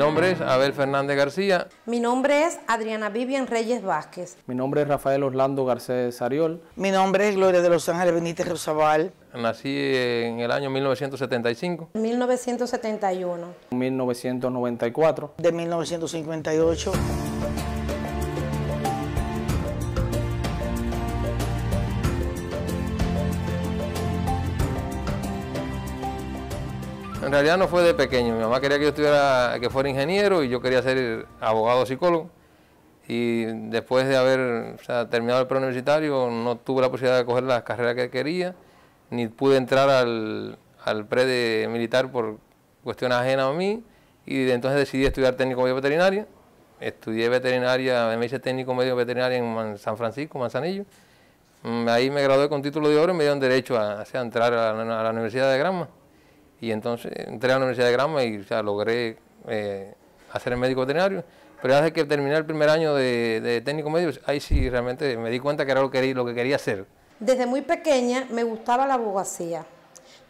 nombre es Abel Fernández García. Mi nombre es Adriana Vivian Reyes Vázquez. Mi nombre es Rafael Orlando Garcés Ariol. Mi nombre es Gloria de Los Ángeles Benítez Rosabal. Nací en el año 1975. 1971. 1994. De 1958. en realidad no fue de pequeño. Mi mamá quería que yo estuviera, que fuera ingeniero y yo quería ser abogado psicólogo. Y después de haber terminado el preuniversitario, no tuve la posibilidad de coger las carreras que quería, ni pude entrar al, al pre de militar por cuestión ajena a mí. Y entonces decidí estudiar técnico medio veterinario, Estudié veterinaria, me hice técnico medio veterinario en San Francisco, Manzanillo. Mm, ahí me gradué con título de oro y me dieron derecho a, entrar a la Universidad de Granma. Y entonces entré a la Universidad de Granma y logré eh, hacer el médico veterinario. Pero desde que terminé el primer año de, técnico médico, ahí sí realmente me di cuenta que era lo que, lo que quería hacer. Desde muy pequeña me gustaba la abogacía.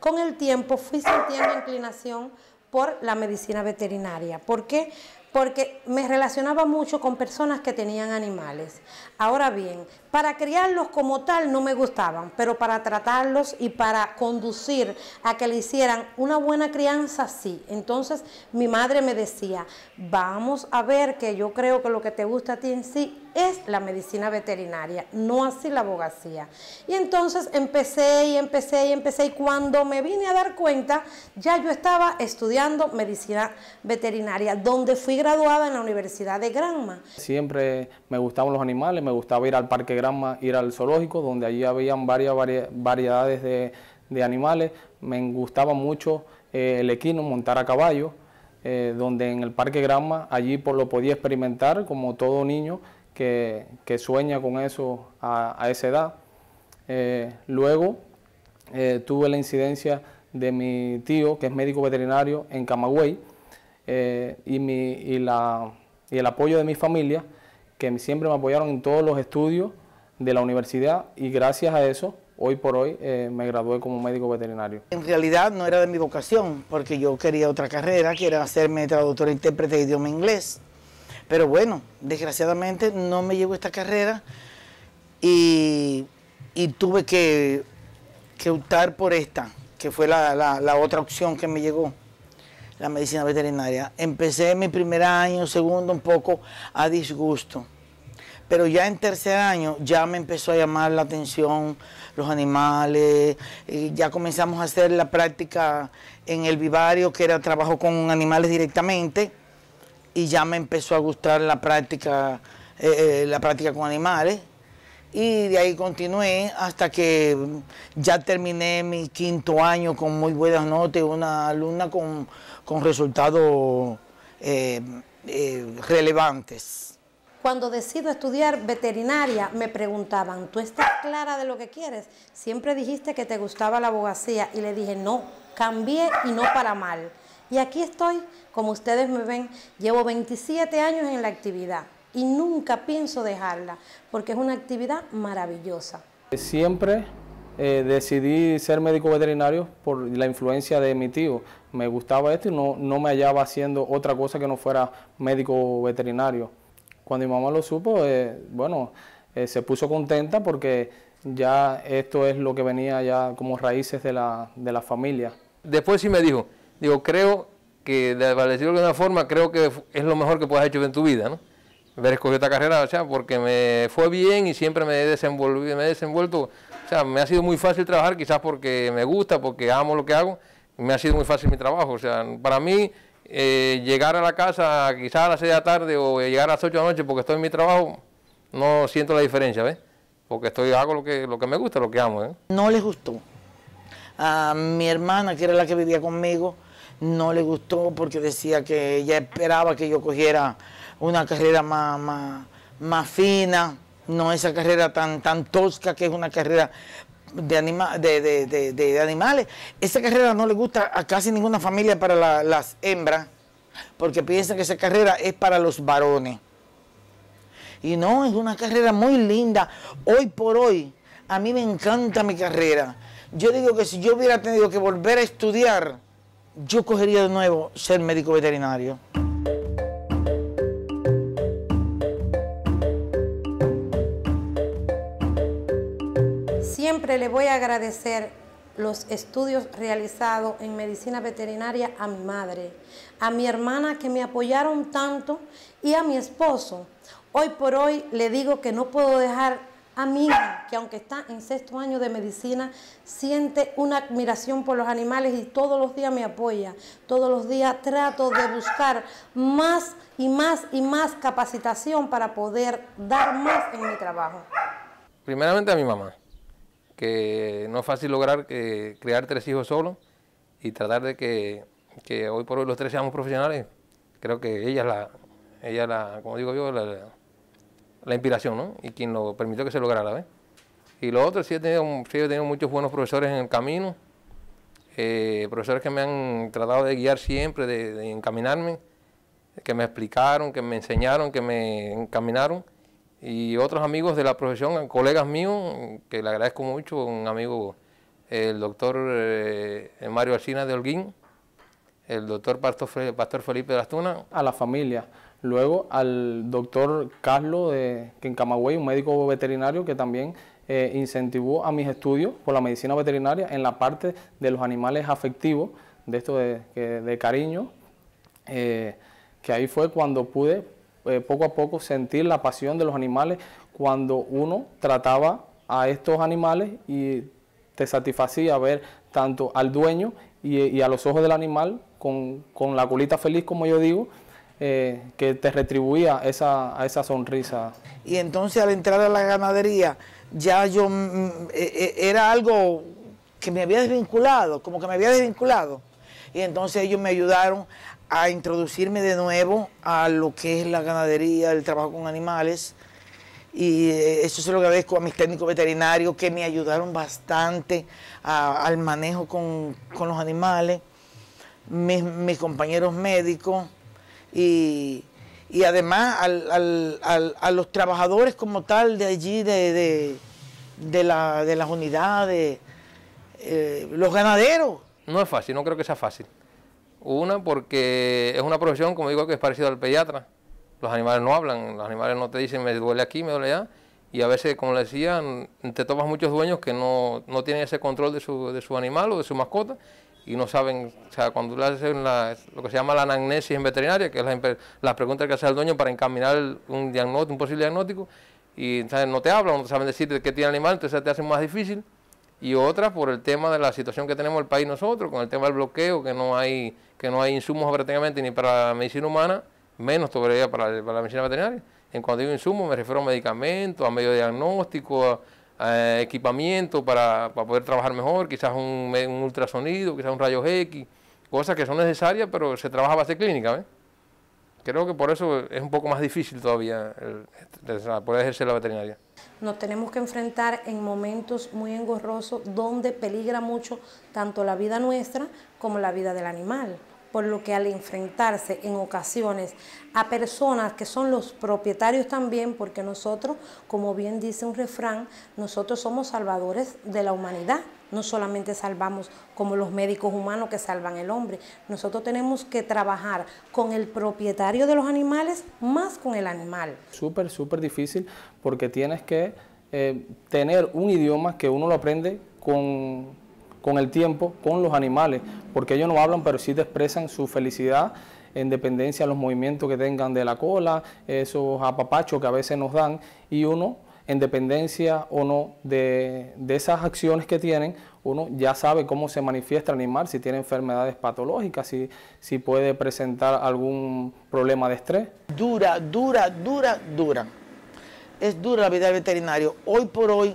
Con el tiempo fui sintiendo inclinación por la medicina veterinaria. ¿Por qué? Porque me relacionaba mucho con personas que tenían animales. Ahora bien, para criarlos como tal no me gustaban, pero para tratarlos y para conducir a que le hicieran una buena crianza, sí. Entonces mi madre me decía, vamos a ver que yo creo que lo que te gusta a ti en sí es la medicina veterinaria, no así la abogacía. Y entonces empecé y empecé y empecé y cuando me vine a dar cuenta ya yo estaba estudiando medicina veterinaria, donde fui graduada en la Universidad de Granma. Siempre me gustaban los animales, me gustaba ir al parque ir al zoológico, donde allí habían varias variedades de, animales. Me gustaba mucho eh, el equino, montar a caballo, eh, donde en el Parque Grama allí lo podía experimentar como todo niño que, sueña con eso a, esa edad. Eh, luego tuve la incidencia de mi tío, que es médico veterinario en Camagüey, y el apoyo de mi familia, que siempre me apoyaron en todos los estudios de la universidad y gracias a eso hoy por hoy eh, me gradué como médico veterinario. En realidad no era de mi vocación porque yo quería otra carrera que era hacerme traductor e intérprete de idioma inglés. Pero bueno, desgraciadamente no me llegó esta carrera y, tuve que, que, optar por esta, que fue la otra opción que me llegó la medicina veterinaria. Empecé mi primer año, segundo, un poco a disgusto. Pero ya en tercer año ya me empezó a llamar la atención los animales, ya comenzamos a hacer la práctica en el vivario, que era trabajo con animales directamente, y ya me empezó a gustar la práctica, eh, eh, la práctica con animales. Y de ahí continué hasta que ya terminé mi quinto año con muy buenas notas, una alumna con, resultados eh, relevantes. Cuando decido estudiar veterinaria, me preguntaban, ¿tú estás clara de lo que quieres? Siempre dijiste que te gustaba la abogacía y le dije, no, cambié y no para mal. Y aquí estoy, como ustedes me ven, llevo 27 años en la actividad y nunca pienso dejarla, porque es una actividad maravillosa. Siempre eh, decidí ser médico veterinario por la influencia de mi tío. Me gustaba esto y no, no me hallaba haciendo otra cosa que no fuera médico veterinario. Cuando mi mamá lo supo, eh, bueno, eh, se puso contenta porque ya esto es lo que venía ya como raíces de la, familia. Después sí me dijo, digo, creo que de decirlo de una forma, creo que es lo mejor que puedes haber hecho en tu vida, ¿no? Haber escogido esta carrera, o sea, porque me fue bien y siempre me he, desenvolvido, me he desenvuelto, o sea, me ha sido muy fácil trabajar, quizás porque me gusta, porque amo lo que hago, me ha sido muy fácil mi trabajo, o sea, para mí eh, llegar a la casa quizás a las 6 de la tarde o llegar a las 8 de la noche porque estoy en mi trabajo, no siento la diferencia, ¿ves? Porque estoy, hago lo que, lo que me gusta, lo que amo. ¿eh? No le gustó. A mi hermana, que era la que vivía conmigo, no le gustó porque decía que ella esperaba que yo cogiera una carrera más, más, fina, no esa carrera tan, tan tosca que es una carrera de, de, animales. Esa carrera no le gusta a casi ninguna familia para las hembras, porque piensan que esa carrera es para los varones. Y no, es una carrera muy linda. Hoy por hoy, a mí me encanta mi carrera. Yo digo que si yo hubiera tenido que volver a estudiar, yo cogería de nuevo ser médico veterinario. siempre le voy a agradecer los estudios realizados en medicina veterinaria a mi madre, a mi hermana que me apoyaron tanto y a mi esposo. Hoy por hoy le digo que no puedo dejar a mi hija, que aunque está en sexto año de medicina, siente una admiración por los animales y todos los días me apoya. Todos los días trato de buscar más y más y más capacitación para poder dar más en mi trabajo. Primeramente a mi mamá que no es fácil lograr que eh, crear tres hijos solo y tratar de que, hoy por hoy los tres seamos profesionales. Creo que ella es la, ella la como digo yo, la, inspiración, ¿no? Y quien lo permitió que se lograra, Y lo otro, sí he, tenido, sí he tenido muchos buenos profesores en el camino, eh, profesores que me han tratado de guiar siempre, de encaminarme, que me explicaron, que me enseñaron, que me encaminaron y otros amigos de la profesión, colegas míos, que le agradezco mucho, un amigo, el doctor eh, Mario Alcina de Holguín, el doctor Pastor, Felipe de las A la familia. Luego al doctor Carlos de Camagüey, un médico veterinario que también eh, incentivó a mis estudios por la medicina veterinaria en la parte de los animales afectivos, de esto de, cariño, eh, que ahí fue cuando pude eh, poco a poco sentir la pasión de los animales cuando uno trataba a estos animales y te satisfacía ver tanto al dueño y, a los ojos del animal con, la colita feliz, como yo digo, eh, que te retribuía esa, esa sonrisa. Y entonces al entrar a la ganadería, ya yo mm, eh, era algo que me había desvinculado, como que me había desvinculado. Y entonces ellos me ayudaron a introducirme de nuevo a lo que es la ganadería, el trabajo con animales. Y eh, eso se lo agradezco a mis técnicos veterinarios que me ayudaron bastante al manejo con, los animales, mis, compañeros médicos y, además a los trabajadores como tal de allí, de, las unidades, eh, los ganaderos. No es fácil, no creo que sea fácil. Una, porque es una profesión, como digo, que es parecida al pediatra. Los animales no hablan, los animales no te dicen me duele aquí, me duele allá. Y a veces, como le decía, te tomas muchos dueños que no, no tienen ese control de su, de su, animal o de su mascota y no saben, o sea, cuando le lo que se llama la anamnesis en veterinaria, que es las preguntas pregunta que hace el dueño para encaminar un, diagnóstico, un posible diagnóstico, y no te hablan, no saben decir qué tiene el animal, entonces te hacen más difícil. Y otra por el tema de la situación que tenemos el país nosotros, con el tema del bloqueo, que no hay que no hay insumos prácticamente ni para medicina humana, menos todavía para, la medicina veterinaria. En cuanto digo insumos, me refiero a medicamentos, a medio diagnóstico, a, equipamiento para, poder trabajar mejor, quizás un, un, ultrasonido, quizás un rayo X, cosas que son necesarias, pero se trabaja a base clínica creo que por eso es un poco más difícil todavía poder ejercer la veterinaria. Nos tenemos que enfrentar en momentos muy engorrosos donde peligra mucho tanto la vida nuestra como la vida del animal. Por lo que al enfrentarse en ocasiones a personas que son los propietarios también, porque nosotros, como bien dice un refrán, nosotros somos salvadores de la humanidad no solamente salvamos como los médicos humanos que salvan el hombre, nosotros tenemos que trabajar con el propietario de los animales más con el animal. Súper, súper difícil porque tienes que eh, tener un idioma que uno lo aprende con, con el tiempo, con los animales, porque ellos no hablan pero sí te expresan su felicidad en dependencia de los movimientos que tengan de la cola, esos apapachos que a veces nos dan, y uno en dependencia o no de, esas acciones que tienen, uno ya sabe cómo se manifiesta el animal, si tiene enfermedades patológicas, si, si puede presentar algún problema de estrés. Dura, dura, dura, dura. Es dura la vida del veterinario. Hoy por hoy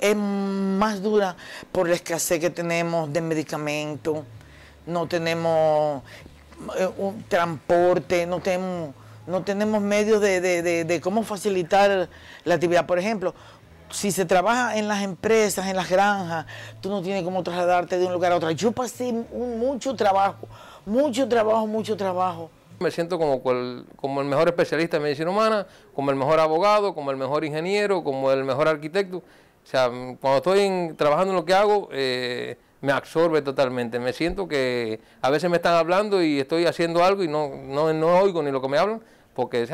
es más dura por la escasez que tenemos de medicamentos, no tenemos eh, un transporte, no tenemos no tenemos medios de, cómo facilitar la actividad. Por ejemplo, si se trabaja en las empresas, en las granjas, tú no tienes cómo trasladarte de un lugar a otro. Yo pasé mucho trabajo, mucho trabajo, mucho trabajo. Me siento como, como el mejor especialista en medicina humana, como el mejor abogado, como el mejor ingeniero, como el mejor arquitecto. O sea, cuando estoy trabajando en lo que hago, eh, me absorbe totalmente. Me siento que a veces me están hablando y estoy haciendo algo y no, no, oigo ni lo que me hablan, porque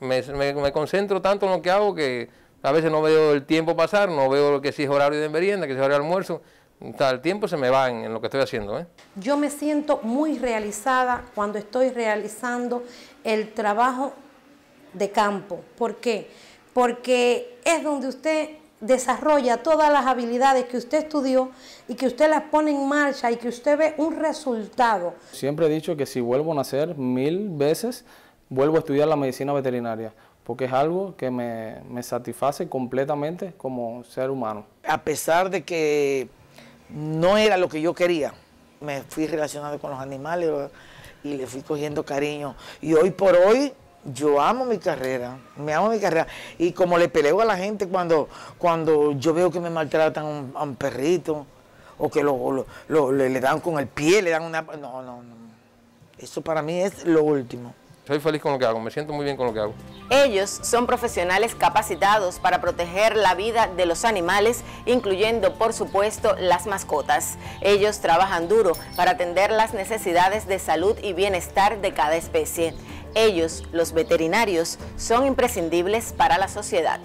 Me, concentro tanto en lo que hago que a veces no veo el tiempo pasar, no veo lo que si es horario de merienda, que si es horario de almuerzo. El tiempo se me va en, lo que estoy haciendo. ¿eh? Yo me siento muy realizada cuando estoy realizando el trabajo de campo. ¿Por qué? Porque es donde usted desarrolla todas las habilidades que usted estudió y que usted las pone en marcha y que usted ve un resultado. Siempre he dicho que si vuelvo a nacer mil veces, vuelvo a estudiar la medicina veterinaria, porque es algo que me, satisface completamente como ser humano. A pesar de que no era lo que yo quería, me fui relacionando con los animales y le fui cogiendo cariño. Y hoy por hoy yo amo mi carrera, me amo mi carrera. Y como le peleo a la gente cuando, cuando yo veo que me maltratan a un, perrito, o que le, dan con el pie, le dan una... No, no, no. Eso para mí es lo último. Soy feliz con lo que hago, me siento muy bien con lo que hago. Ellos son profesionales capacitados para proteger la vida de los animales, incluyendo por supuesto las mascotas. Ellos trabajan duro para atender las necesidades de salud y bienestar de cada especie. Ellos, los veterinarios, son imprescindibles para la sociedad.